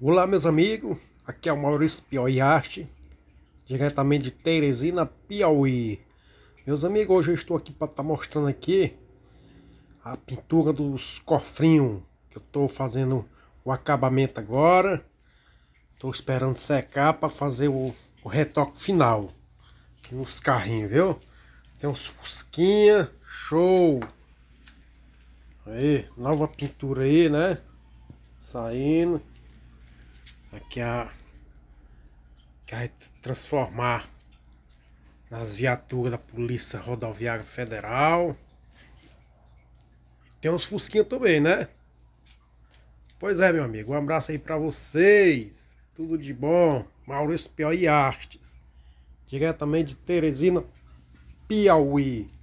Olá meus amigos, aqui é o Maurício Pioiarte, diretamente de Teresina, Piauí. Meus amigos, hoje eu estou aqui para estar tá mostrando aqui a pintura dos cofrinhos, que eu estou fazendo o acabamento agora. Estou esperando secar para fazer o, o retoque final aqui nos carrinhos, viu? Tem uns fusquinha, show! Aí, nova pintura aí, né? Saindo aqui a que vai transformar nas viaturas da Polícia Rodoviária Federal. Tem uns fusquinhos também, né? Pois é, meu amigo. Um abraço aí para vocês. Tudo de bom. Maurício e Artes. Diretamente de Teresina, Piauí.